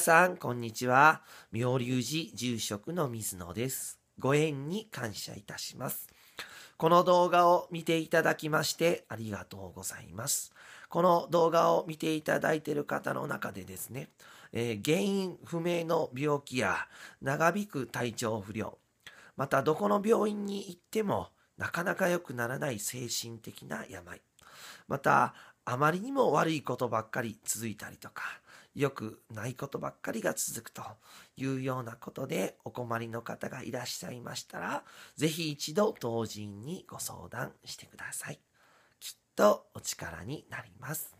さん、こんにちは。妙龍寺住職の水野です。ご縁に感謝いたします。この動画を見ていただきましてありがとうございます。この動画を見ていただいている方の中でですね、えー、原因不明の病気や長引く体調不良、またどこの病院に行ってもなかなか良くならない精神的な病、またあまりにも悪いことばっかり続いたりとか、良くないことばっかりが続くというようなことでお困りの方がいらっしゃいましたら、ぜひ一度当人にご相談してください。きっとお力になります。